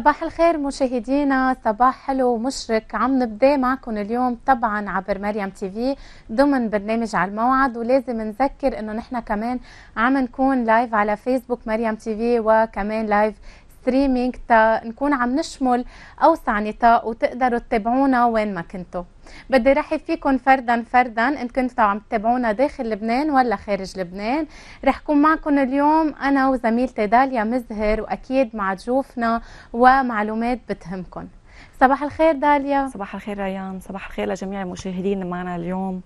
صباح الخير مشاهدينا صباح حلو ومشرق عم نبدا معكم اليوم طبعا عبر مريم تي في ضمن برنامج على الموعد ولازم نذكر انه نحن كمان عم نكون لايف على فيسبوك مريم تي في وكمان لايف ستريمينج تا نكون عم نشمل اوسع نطاق وتقدروا تتابعونا وين ما كنتوا بدي رحب فيكم فردا فردا ان كنتوا عم تتابعونا داخل لبنان ولا خارج لبنان رح كون معكم اليوم انا وزميلتي داليا مزهر واكيد مع ضيوفنا ومعلومات بتهمكم صباح الخير داليا صباح الخير ريان صباح الخير لجميع المشاهدين معنا اليوم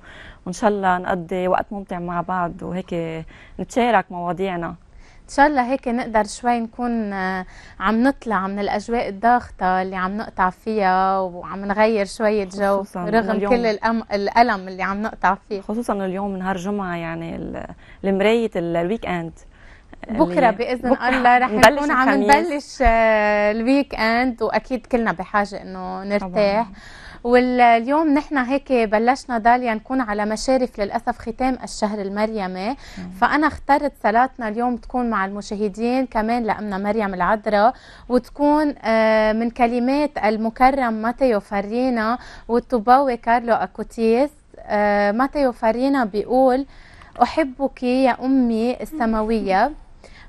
وان شاء الله نقضي وقت ممتع مع بعض وهيك نتشارك مواضيعنا ان شاء الله هيك نقدر شوي نكون آه، عم نطلع من الاجواء الضاغطه اللي عم نقطع فيها وعم نغير شويه جو رغم اليوم. كل الألم, الالم اللي عم نقطع فيه خصوصا اليوم نهار جمعه يعني المرايه الويك اند بكره باذن بكرة الله رح نكون عم نبلش آه، الويك اند واكيد كلنا بحاجه انه نرتاح طبعا. واليوم نحن هيك بلشنا داليا نكون على مشارف للأسف ختام الشهر المريمي فأنا اخترت صلاتنا اليوم تكون مع المشاهدين كمان لأمنا مريم العذراء وتكون آه، من كلمات المكرم ماتيو فارينا والطباوي كارلو أكوتيس آه، ماتيو فارينا بيقول أحبك يا أمي السماوية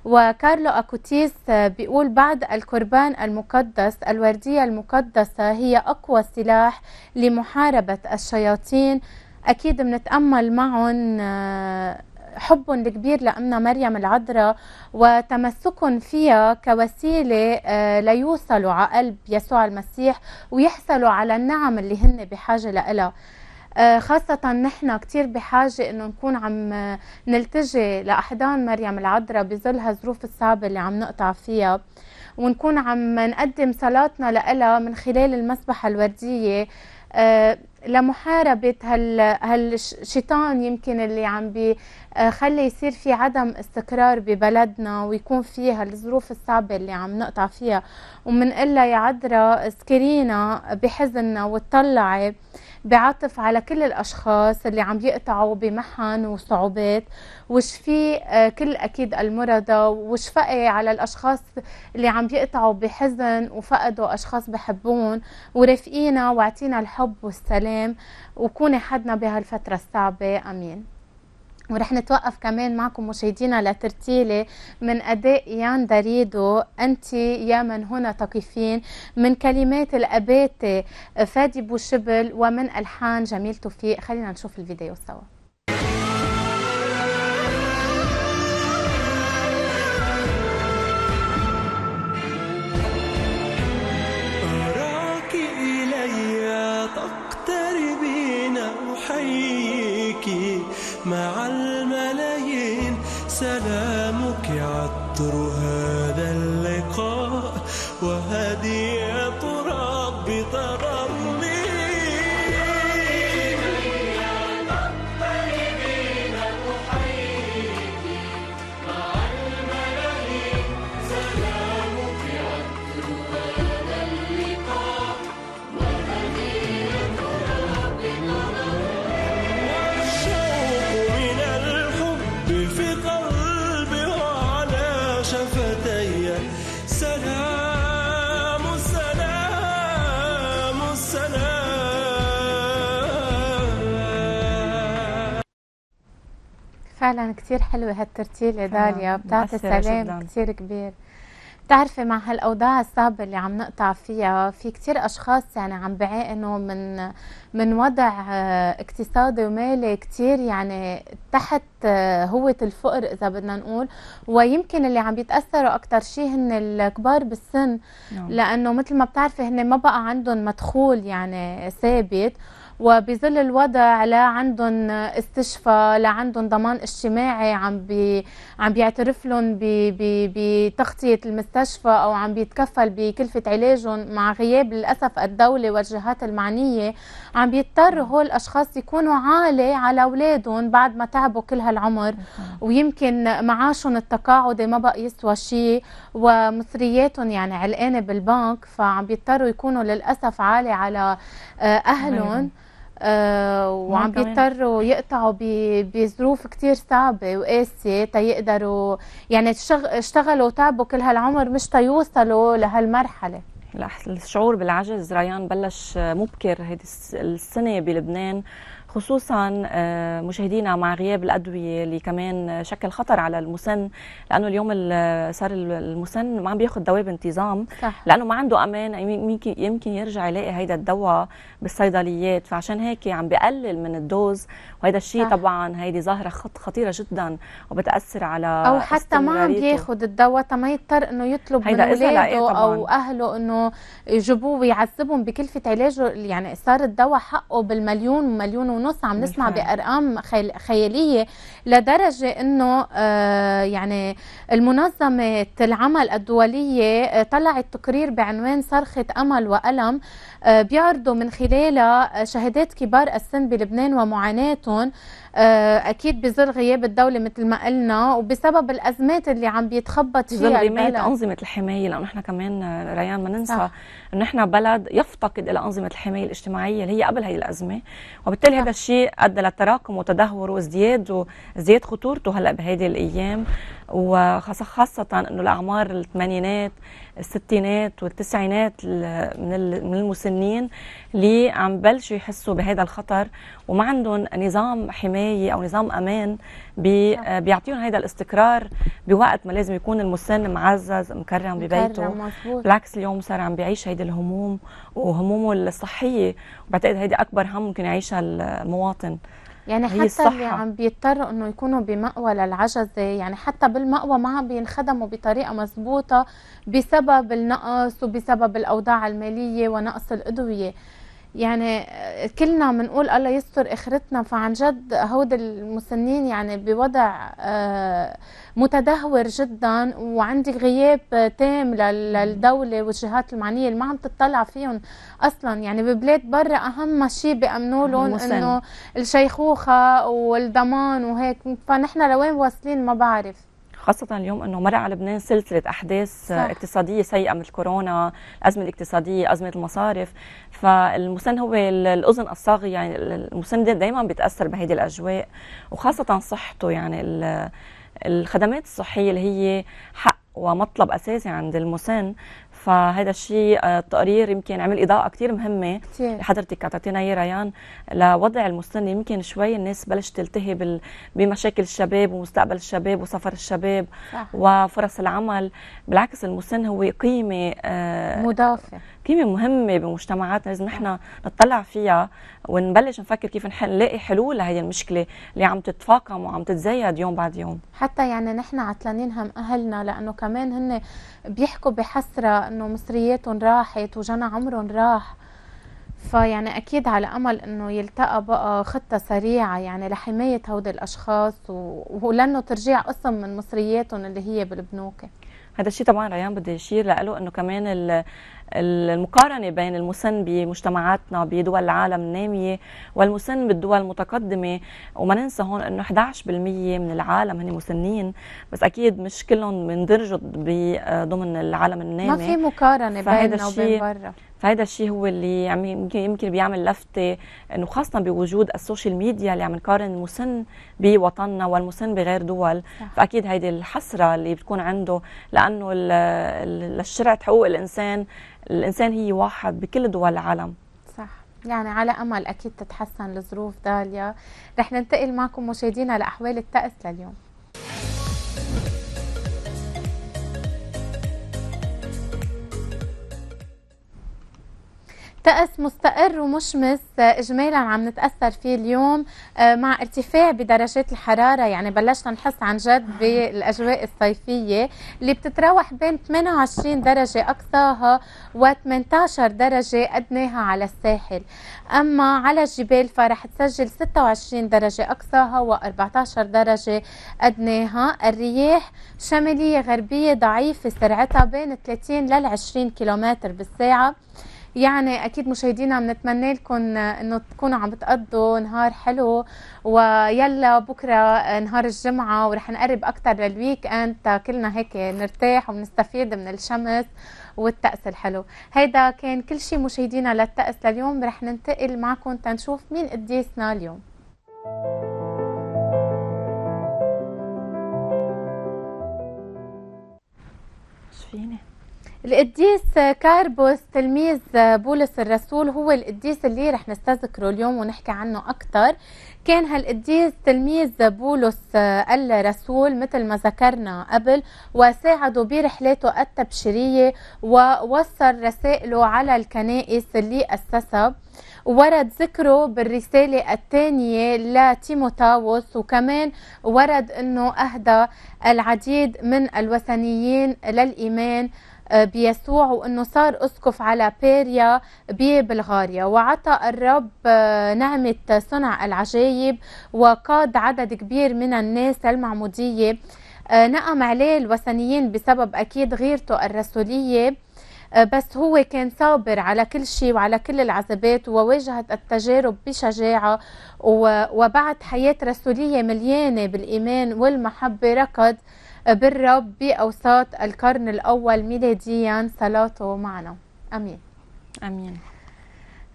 وكارلو أكوتيس آه، بيقول بعد القربان المقدس الوردية المقدسة هي أقوى سلاح لمحاربة الشياطين أكيد بنتأمل معهم آه، حب الكبير لأمنا مريم العذراء وتمسك فيها كوسيلة آه، ليوصلوا على قلب يسوع المسيح ويحصلوا على النعم اللي هن بحاجة لها آه، خاصة نحن كتير بحاجة انه نكون عم آه، نلتجي لأحضان مريم العذراء بظل هالظروف الصعبة اللي عم نقطع فيها ونكون عم نقدم صلاتنا لها من خلال المسبحة الوردية آه، لمحاربة هالشيطان يمكن اللي عم بيخلي يصير في عدم استقرار ببلدنا ويكون في هالظروف الصعبة اللي عم نقطع فيها ومنقلها يا عذراء اذكرينا بحزننا وتطلعي بعطف على كل الأشخاص اللي عم يقطعوا بمحن وصعوبات وشفي آه، كل أكيد المرضى وشفقي على الأشخاص اللي عم يقطعوا بحزن وفقدوا أشخاص بحبون ورافقينا واعطينا الحب والسلام وكوني حدنا بهالفترة الصعبة أمين ورح نتوقف كمان معكم مشاهدينا لترتيلة من أداء يان داريدو أنت يا من هنا تقفين من كلمات الأباتة فادي بوشبل ومن ألحان جميل توفيق خلينا نشوف الفيديو سوا مع الله فعلا كثير حلوة هالترتيلة داليا بتعطي سلام كثير كبير بتعرفي مع هالاوضاع الصعبه اللي عم نقطع فيها في كثير اشخاص يعني عم بعانوا من من وضع آه، اقتصادي ومالي كثير يعني تحت آه، هوة الفقر اذا بدنا نقول ويمكن اللي عم بيتاثروا اكثر شيء هن الكبار بالسن نعم. لانه مثل ما بتعرفي هن ما بقى عندهم مدخول يعني ثابت وبظل الوضع لا عندهم استشفاء لا عندهم ضمان اجتماعي عم بي عم بيعترف لهم بتغطيه المستشفى او عم بيتكفل بكلفه علاجهم مع غياب للاسف الدوله والجهات المعنيه عم بيضطر هول الاشخاص يكونوا عالي على اولادهم بعد ما تعبوا كل هالعمر ويمكن معاشهم التقاعدي ما بقى يسوى شيء ومصرياتهم يعني علقانه بالبنك فعم بيضطروا يكونوا للاسف عالي على آه، اهلهم آه، وعم بيضطروا يقطعوا بظروف كثير صعبه وقاسيه تيقدروا يعني اشتغلوا وتعبوا كل هالعمر مش تيوصلوا لهالمرحله الشعور بالعجز ريان بلش مبكر هيدي السنه بلبنان خصوصا آه، مشاهدينا مع غياب الادويه اللي كمان شكل خطر على المسن لانه اليوم صار المسن ما عم بياخذ دواء بانتظام صح. لانه ما عنده امان يمكن يعني يمكن يرجع يلاقي هيدا الدواء بالصيدليات فعشان هيك عم بقلل من الدوز وهذا الشيء طبعا هيدي ظاهره خطيره جدا وبتاثر على او حتى ما عم بياخذ الدواء ما يضطر انه يطلب من اولاده إيه او اهله انه يجيبوه ويعذبهم بكلفه علاجه يعني صار الدواء حقه بالمليون ومليون ونص ونص عم نسمع بارقام خياليه لدرجه انه آه، يعني المنظمه العمل الدوليه آه، طلعت تقرير بعنوان صرخه امل والم آه، بيعرضوا من خلالها شهادات كبار السن بلبنان ومعاناتهم آه، اكيد بظل غياب الدوله مثل ما قلنا وبسبب الازمات اللي عم بيتخبط فيها بظل غياب انظمه الحمايه لانه نحن كمان ريان ما ننسى انه نحن بلد يفتقد الى انظمه الحمايه الاجتماعيه اللي هي قبل هي الازمه وبالتالي صح. هذا الشيء ادى لتراكم وتدهور وازدياد وزياد خطورته هلا بهيدي الايام وخاصة أنه الأعمار الثمانينات الستينات والتسعينات من المسنين اللي عم بلشوا يحسوا بهذا الخطر وما عندهم نظام حماية أو نظام أمان بي نعم. بيعطيهم هذا الاستقرار بوقت ما لازم يكون المسن معزز مكرم ببيته بالعكس اليوم صار عم بيعيش هيدي الهموم وهمومه الصحية وبعتقد هيدي أكبر هم ممكن يعيشها المواطن يعني حتى الصحة. اللي عم بيضطر انه يكونوا بمأوى للعجزة يعني حتى بالمأوى ما عم بينخدموا بطريقه مزبوطه بسبب النقص وبسبب الاوضاع الماليه ونقص الادويه يعني كلنا بنقول الله يستر اخرتنا فعن جد هود المسنين يعني بوضع آه، متدهور جدا وعندي غياب تام للدوله والجهات المعنيه اللي ما عم تطلع فيهم اصلا يعني ببلاد برا اهم شيء بامنوا لهم انه الشيخوخه والضمان وهيك فنحن لوين واصلين ما بعرف خاصة اليوم أنه مر على لبنان سلسلة أحداث صح. اقتصادية سيئة مثل كورونا الأزمة الاقتصادية أزمة المصارف فالمسن هو الأذن الصاغية يعني المسن دائما بيتأثر بهيدي الأجواء وخاصة صحته يعني الخدمات الصحية اللي هي حق ومطلب اساسي عند المسن فهذا الشيء آه، التقرير يمكن عمل اضاءه كثير مهمه كتير. لحضرتك اعطيتينا اياه ريان لوضع المستني يمكن شوي الناس بلشت تلتهي بمشاكل الشباب ومستقبل الشباب وسفر الشباب صح. وفرص العمل بالعكس المستن هو قيمه آه، مضافه قيمه مهمه بمجتمعاتنا لازم نحن نطلع فيها ونبلش نفكر كيف نلاقي حلول لهي المشكله اللي عم تتفاقم وعم تتزايد يوم بعد يوم حتى يعني نحن عطلانين هم اهلنا لانه كمان هن بيحكوا بحسره انه مصرياتهم راحت وجنى عمرهم راح فيعني اكيد على امل انه يلتقى بقى خطه سريعه يعني لحمايه هودي الاشخاص و... ولانه ترجيع قسم من مصرياتهم اللي هي بالبنوك هذا الشيء طبعا ريان بدي يشير له انه كمان المقارنه بين المسن بمجتمعاتنا بدول العالم الناميه والمسن بالدول المتقدمه وما ننسى هون انه 11% من العالم هن مسنين بس اكيد مش كلهم بندرجوا ضمن العالم النامي ما في مقارنه بيننا وبين برا فهذا الشيء هو اللي عم يمكن بيعمل لفته انه خاصه بوجود السوشيال ميديا اللي عم نقارن المسن بوطننا والمسن بغير دول صح. فاكيد هيدي الحسره اللي بتكون عنده لانه الشرعه حقوق الانسان الانسان هي واحد بكل دول العالم صح يعني على امل اكيد تتحسن الظروف داليا رح ننتقل معكم مشاهدينا لاحوال الطقس لليوم طقس مستقر ومشمس آه، اجمالا عم نتاثر فيه اليوم آه، مع ارتفاع بدرجات الحراره يعني بلشنا نحس عن جد آه. بالاجواء الصيفيه اللي بتتراوح بين 28 درجه اقصاها و18 درجه ادناها على الساحل اما على الجبال فرح تسجل 26 درجه اقصاها و14 درجه ادناها الرياح شماليه غربيه ضعيفه سرعتها بين 30 لل 20 كيلومتر بالساعه يعني اكيد مشاهدينا بنتمنى لكم انه تكونوا عم تقضوا نهار حلو ويلا بكره نهار الجمعه ورح نقرب اكثر للويك اند كلنا هيك نرتاح ونستفيد من الشمس والطقس الحلو هيدا كان كل شيء مشاهدينا للطقس لليوم رح ننتقل معكم تنشوف مين قديسنا اليوم القديس كاربوس تلميذ بولس الرسول هو القديس اللي رح نستذكره اليوم ونحكي عنه أكثر كان هالقديس تلميذ بولس الرسول مثل ما ذكرنا قبل وساعده برحلاته التبشيرية ووصل رسائله على الكنائس اللي أسسها ورد ذكره بالرسالة الثانية لتيموتاوس وكمان ورد أنه أهدى العديد من الوثنيين للإيمان آه، بيسوع وانه صار اسقف على بيريا ببلغاريا وعطى الرب آه، نعمه صنع العجائب وقاد عدد كبير من الناس المعموديه آه، نقم عليه الوثنيين بسبب اكيد غيرته الرسوليه بس هو كان صابر على كل شيء وعلى كل العذابات وواجهت التجارب بشجاعة وبعد حياة رسولية مليانة بالإيمان والمحبة ركض بالرب بأوساط القرن الأول ميلاديا صلاته معنا أمين أمين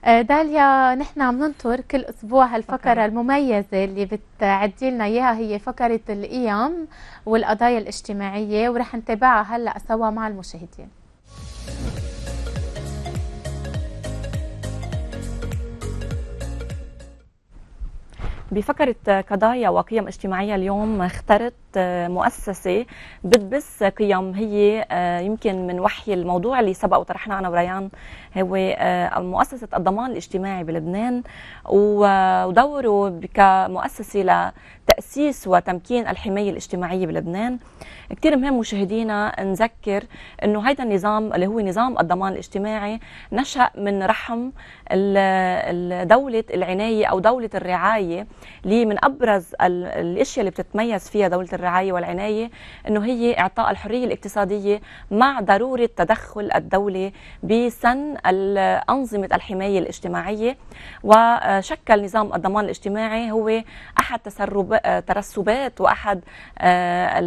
آه، داليا نحن عم ننطر كل اسبوع هالفقره المميزه اللي بتعدي لنا اياها هي فقره القيم والقضايا الاجتماعيه ورح نتابعها هلا سوا مع المشاهدين بفكرة قضايا وقيم اجتماعية اليوم اخترت آه، مؤسسة بتبث قيم هي آه، يمكن من وحي الموضوع اللي سبق وطرحنا أنا وريان هو آه، مؤسسة الضمان الاجتماعي بلبنان ودوره كمؤسسة لتأسيس وتمكين الحماية الاجتماعية بلبنان كتير مهم مشاهدينا نذكر انه هيدا النظام اللي هو نظام الضمان الاجتماعي نشأ من رحم دولة العناية او دولة الرعاية اللي من ابرز الاشياء اللي بتتميز فيها دولة الرعاية والعناية انه هي اعطاء الحرية الاقتصادية مع ضرورة تدخل الدولة بسن أنظمة الحماية الاجتماعية وشكل نظام الضمان الاجتماعي هو أحد تسرب ترسبات وأحد آه،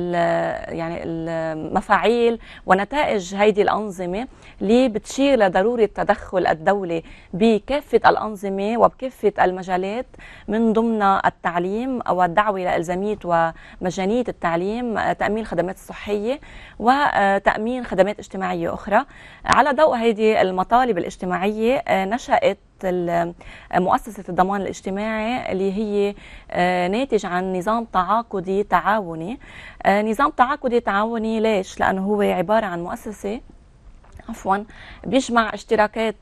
يعني المفاعيل ونتائج هيدي الأنظمة اللي بتشير لضرورة تدخل الدولة بكافة الأنظمة وبكافة المجالات من ضمن التعليم أو الدعوة لإلزامية ومجانية التعليم آه، تأمين الخدمات الصحية وتأمين آه، خدمات اجتماعية أخرى على ضوء هيدي المطالب الطالبة الاجتماعية آه، نشأت مؤسسة الضمان الاجتماعي اللي هي آه، ناتج عن نظام تعاقدي تعاوني آه، نظام تعاقدي تعاوني ليش؟ لأنه هو عبارة عن مؤسسة عفوا بيجمع اشتراكات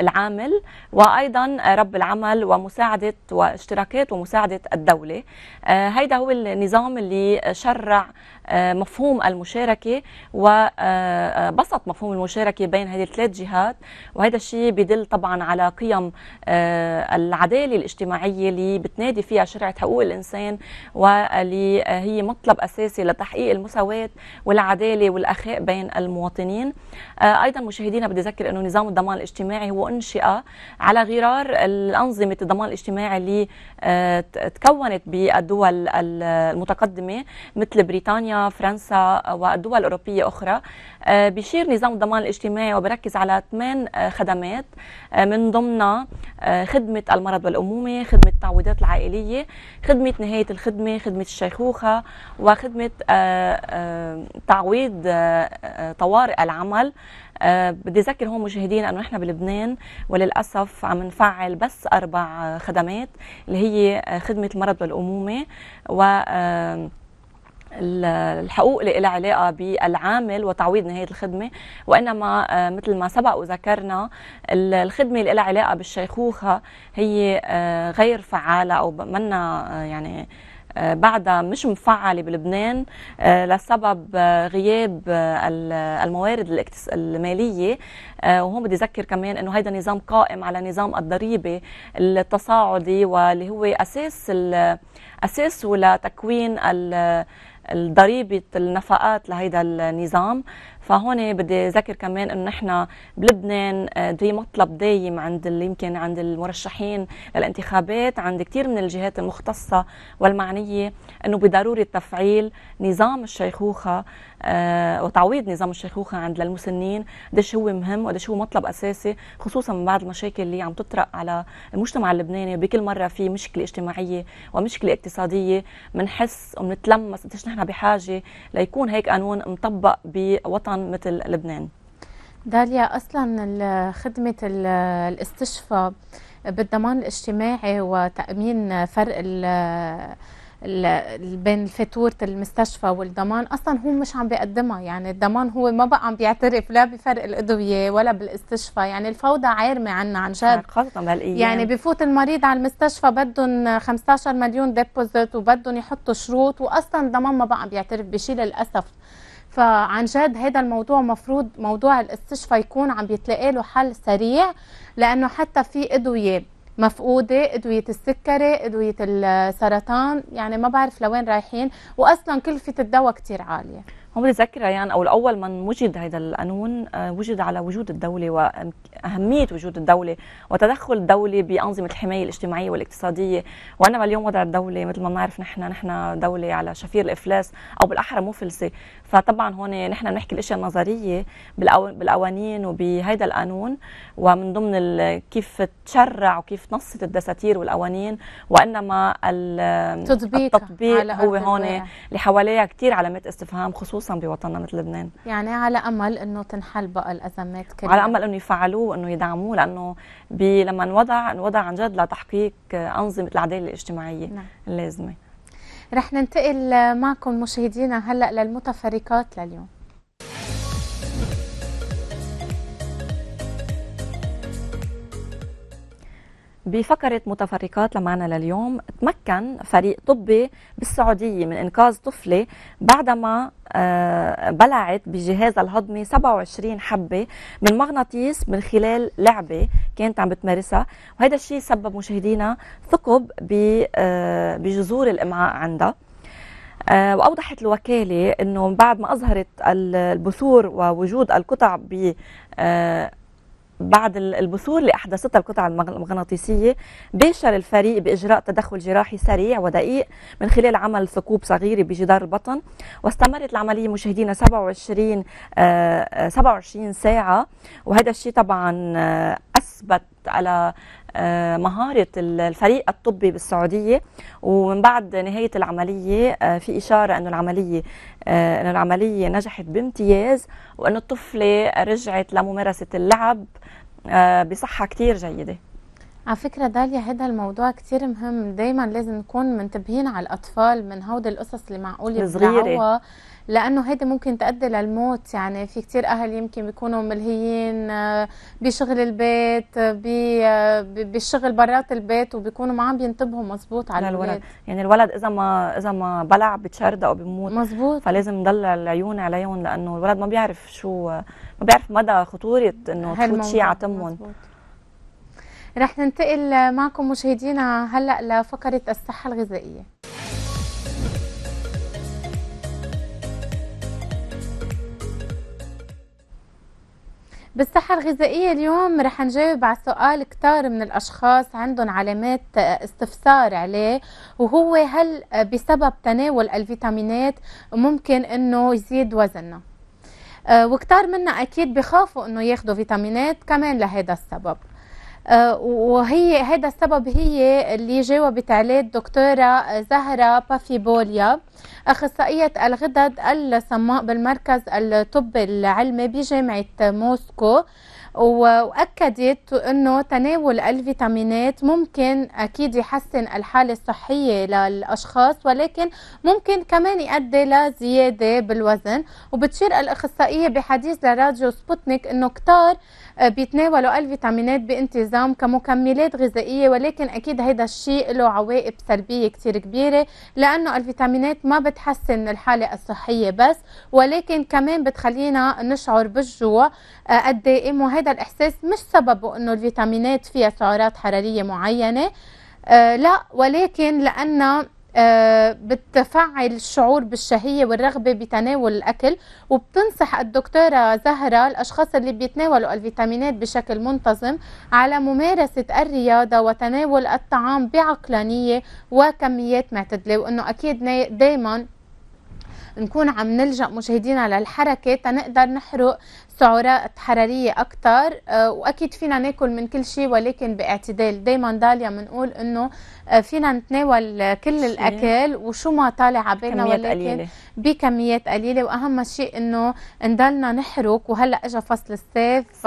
العامل وايضا رب العمل ومساعده واشتراكات ومساعده الدوله آه، هيدا هو النظام اللي شرع آه، مفهوم المشاركه وبسط آه، مفهوم المشاركه بين هذه الثلاث جهات وهذا الشيء بدل طبعا على قيم العداله الاجتماعيه اللي بتنادي فيها شرعه حقوق الانسان واللي هي مطلب اساسي لتحقيق المساواه والعداله والاخاء بين المواطنين ايضا مشاهدينا بدي اذكر انه نظام الضمان الاجتماعي هو انشئ على غرار الانظمه الضمان الاجتماعي اللي آه، تكونت بالدول المتقدمه مثل بريطانيا فرنسا والدول الاوروبيه اخرى آه، بيشير نظام الضمان الاجتماعي وبركز على ثمان آه، خدمات من ضمنها خدمه المرض والامومه خدمه التعويضات العائليه خدمه نهايه الخدمه خدمه الشيخوخه وخدمه تعويض طوارئ العمل آه، بدي اذكر هون مشاهدينا انه نحن بلبنان وللاسف عم نفعل بس اربع خدمات اللي هي آه، خدمه المرض والامومه و آه، الحقوق اللي لها علاقة بالعامل وتعويض نهاية الخدمة وإنما مثل ما سبق وذكرنا الخدمة اللي لها علاقة بالشيخوخة هي غير فعالة أو منا يعني آه، بعدها مش مفعله بلبنان آه، لسبب آه، غياب الموارد الماليه وهون بدي اذكر كمان انه هيدا نظام قائم على نظام الضريبه التصاعدي واللي هو اساس اساسه لتكوين الضريبه النفقات لهيدا النظام فهون بدي اذكر كمان انه نحن بلبنان آه، دي مطلب دايم عند يمكن عند المرشحين للانتخابات عند كثير من الجهات المختصه والمعنيه انه بضروره تفعيل نظام الشيخوخه آه، وتعويض نظام الشيخوخه عند المسنين قديش هو مهم وقديش هو مطلب اساسي خصوصا من بعد المشاكل اللي عم تطرق على المجتمع اللبناني بكل مره في مشكله اجتماعيه ومشكله اقتصاديه بنحس وبنتلمس قديش نحن بحاجه ليكون هيك قانون مطبق بوطن مثل لبنان داليا اصلا خدمه الاستشفاء بالضمان الاجتماعي وتامين فرق بين فاتوره المستشفى والضمان اصلا هو مش عم بيقدمها يعني الضمان هو ما بقى عم بيعترف لا بفرق الادويه ولا بالاستشفى يعني الفوضى عارمه عنا عن جد آه، يعني بفوت المريض على المستشفى بدهم 15 مليون ديبوزيت وبدهم يحطوا شروط واصلا الضمان ما بقى عم بيعترف بشيء للاسف فعن جد هذا الموضوع مفروض موضوع الاستشفى يكون عم بيتلاقي له حل سريع لانه حتى في ادويه مفقودة أدوية السكري أدوية السرطان يعني ما بعرف لوين رايحين وأصلا كلفة الدواء كتير عالية عمري ذكرى يعني أو الأول من وجد هذا القانون آه، وجد على وجود الدولة وأهمية وجود الدولة وتدخل الدولة بأنظمة الحماية الاجتماعية والاقتصادية وإنما اليوم وضع الدولة مثل ما بنعرف نحن نحن دولة على شفير الإفلاس أو بالأحرى مفلسة فطبعا هون نحن بنحكي الأشياء النظرية بالقوانين وبهذا القانون ومن ضمن كيف تشرع وكيف نصت الدساتير والقوانين وإنما التطبيق هو هون اللي حواليها كثير علامات استفهام خصوصا خصوصا بوطننا مثل لبنان يعني على امل انه تنحل بقى الازمات كلها على امل انه يفعلوه وانه يدعموه لانه لما انوضع انوضع عن جد لتحقيق انظمه العداله الاجتماعيه نعم. اللازمه رح ننتقل معكم مشاهدينا هلا للمتفرقات لليوم بفقرة متفرقات لمعنا لليوم تمكن فريق طبي بالسعودية من إنقاذ طفلة بعدما آه، بلعت بجهازها الهضمي 27 حبة من مغناطيس من خلال لعبة كانت عم بتمارسها وهذا الشيء سبب مشاهدينا ثقب آه، بجذور الإمعاء عندها آه، واوضحت الوكاله انه بعد ما اظهرت البثور ووجود القطع ب بعد البثور لأحدثتها القطع المغناطيسية باشر الفريق بإجراء تدخل جراحي سريع ودقيق من خلال عمل ثقوب صغيرة بجدار البطن واستمرت العملية مشاهدينا 27 27 آه، آه، ساعة وهذا الشيء طبعا آه، أثبت على آه، مهارة الفريق الطبي بالسعودية ومن بعد نهاية العملية آه، في إشارة أن العملية آه، أن العملية نجحت بامتياز وأن الطفلة رجعت لممارسة اللعب بصحة كتير جيدة على فكرة داليا هذا الموضوع كتير مهم دايما لازم نكون منتبهين على الأطفال من هودي القصص اللي معقول يبدعوها لأنه هيدي ممكن تؤدي للموت يعني في كتير أهل يمكن بيكونوا ملهيين آه، بشغل البيت آه، بالشغل آه، برات البيت وبيكونوا ما عم بينتبهوا مزبوط على الولد يعني الولد إذا ما إذا ما بلع بتشرد أو بيموت مزبوط فلازم نضل العيون عليهم لأنه الولد ما بيعرف شو ما بيعرف مدى خطورة إنه تفوت شيء على تمهم رح ننتقل معكم مشاهدينا هلا لفقره الصحه الغذائيه بالصحة الغذائية اليوم رح نجاوب على سؤال كتار من الأشخاص عندهم علامات استفسار عليه وهو هل بسبب تناول الفيتامينات ممكن أنه يزيد وزننا آه، وكتار منا أكيد بخافوا أنه ياخدوا فيتامينات كمان لهذا السبب آه، وهي هذا السبب هي اللي جاوبت عليه الدكتورة زهرة بافيبوليا أخصائية الغدد الصماء بالمركز الطبي العلمي بجامعة موسكو واكدت انه تناول الفيتامينات ممكن اكيد يحسن الحاله الصحيه للاشخاص ولكن ممكن كمان يؤدي لزياده بالوزن وبتشير الاخصائيه بحديث لراديو سبوتنيك انه كتار آه، بيتناولوا الفيتامينات بانتظام كمكملات غذائيه ولكن اكيد هذا الشيء له عواقب سلبيه كثير كبيره لانه الفيتامينات ما بتحسن الحاله الصحيه بس ولكن كمان بتخلينا نشعر بالجوع آه، قد ايه هذا الإحساس مش سببه أنه الفيتامينات فيها سعرات حرارية معينة آه لا ولكن لأنه آه، بتفعل الشعور بالشهية والرغبة بتناول الأكل وبتنصح الدكتورة زهرة الأشخاص اللي بيتناولوا الفيتامينات بشكل منتظم على ممارسة الرياضة وتناول الطعام بعقلانية وكميات معتدلة وأنه أكيد دايما نكون عم نلجا مشاهدينا للحركه تنقدر نحرق سعرات حراريه اكثر آه، واكيد فينا ناكل من كل شيء ولكن باعتدال دائما داليا بنقول انه آه، فينا نتناول كل الاكل وشو ما طالع على بالنا ولكن قليلة. بكميات قليله واهم شيء انه نضلنا نحرك وهلا اجى فصل الصيف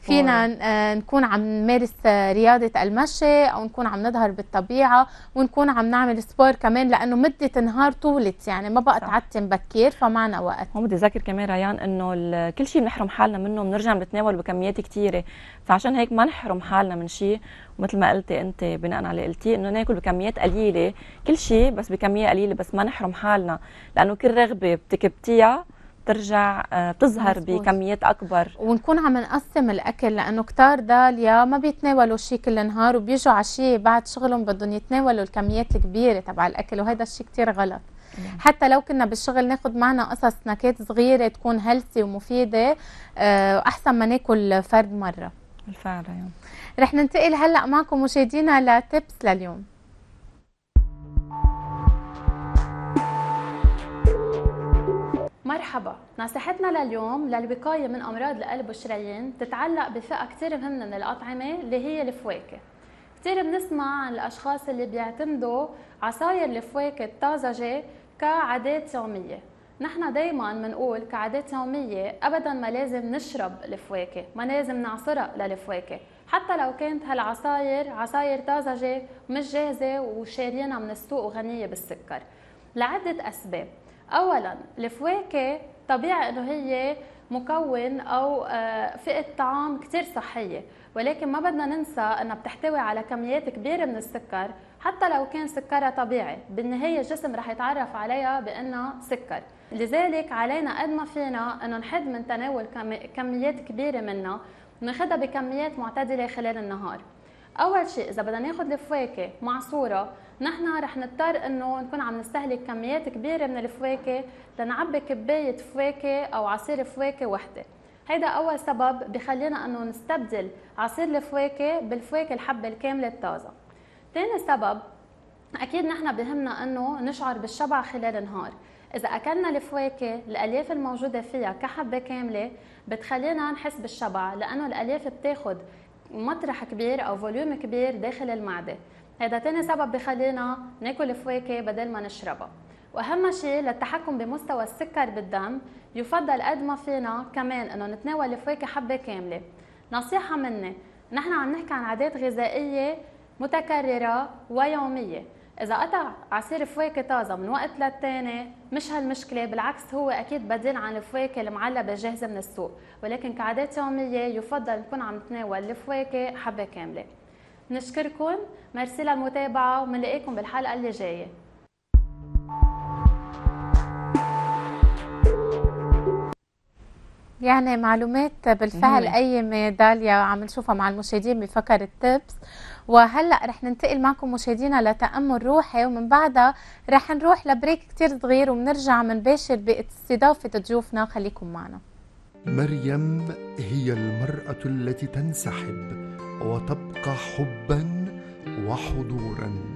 فينا آه، نكون عم نمارس رياضه المشي او نكون عم نظهر بالطبيعه ونكون عم نعمل سبور كمان لانه مده نهار طولت يعني ما بقى تعتم بكير فمعنا وقت هون بدي اذكر كمان ريان انه كل شيء نحرم حالنا منه بنرجع بنتناول بكميات كثيره فعشان هيك ما نحرم حالنا من شيء ومثل ما قلتي انت بناء على اللي قلتي انه ناكل بكميات قليله كل شيء بس بكميه قليله بس ما نحرم حالنا لانه كل رغبه بتكبتيها بترجع آه، بتظهر بكميات اكبر ونكون عم نقسم الاكل لانه كتار داليا ما بيتناولوا شيء كل النهار وبيجوا عشيه بعد شغلهم بدهم يتناولوا الكميات الكبيره تبع الاكل وهذا الشيء كثير غلط حتى لو كنا بالشغل ناخد معنا قصص نكات صغيره تكون هيلثي ومفيده آه، احسن ما ناكل فرد مره بالفعل رح ننتقل هلا معكم مشاهدينا لتبس لليوم مرحبا نصيحتنا لليوم للوقاية من أمراض القلب والشرايين تتعلق بفئة كتير مهمة من الأطعمة اللي هي الفواكه كتير بنسمع عن الأشخاص اللي بيعتمدوا عصاير الفواكه الطازجة كعادات يومية نحن دايما بنقول كعادات يومية أبدا ما لازم نشرب الفواكه ما لازم نعصرها للفواكه حتى لو كانت هالعصاير عصاير طازجة مش جاهزة وشاريينها من السوق وغنية بالسكر لعدة أسباب أولا الفواكه طبيعي انه هي مكون او آه، فئه طعام كتير صحيه ولكن ما بدنا ننسى انها بتحتوي على كميات كبيره من السكر حتى لو كان سكرها طبيعي بالنهاية الجسم رح يتعرف عليها بأنها سكر لذلك علينا قد ما فينا أنه نحد من تناول كميات كبيرة منها وناخدها بكميات معتدلة خلال النهار اول شيء اذا بدنا ناخذ الفواكه معصوره نحن رح نضطر انه نكون عم نستهلك كميات كبيره من الفواكه لنعبي كبايه فواكه او عصير فواكه وحده هيدا اول سبب بخلينا انه نستبدل عصير الفواكه بالفواكه الحبه الكامله الطازه ثاني سبب اكيد نحن بهمنا انه نشعر بالشبع خلال النهار اذا اكلنا الفواكه الالياف الموجوده فيها كحبه كامله بتخلينا نحس بالشبع لانه الالياف بتاخذ مطرح كبير او فوليوم كبير داخل المعده هذا تاني سبب بخلينا ناكل فواكه بدل ما نشربها واهم شيء للتحكم بمستوى السكر بالدم يفضل قد ما فينا كمان انه نتناول الفواكه حبه كامله نصيحه مني نحن عم نحكي عن عادات غذائيه متكررة ويومية إذا قطع عصير فواكه طازة من وقت للتاني مش هالمشكلة بالعكس هو أكيد بديل عن الفواكه المعلبة جاهزة من السوق ولكن كعادات يومية يفضل نكون عم نتناول الفواكه حبة كاملة نشكركم مرسي للمتابعة ومنلاقيكم بالحلقة اللي جاية يعني معلومات بالفعل قيمة داليا عم نشوفها مع المشاهدين بفكر التبس وهلا رح ننتقل معكم مشاهدينا لتامل روحي ومن بعدها رح نروح لبريك كتير صغير وبنرجع منباشر باستضافه ضيوفنا خليكم معنا مريم هي المراه التي تنسحب وتبقى حبا وحضورا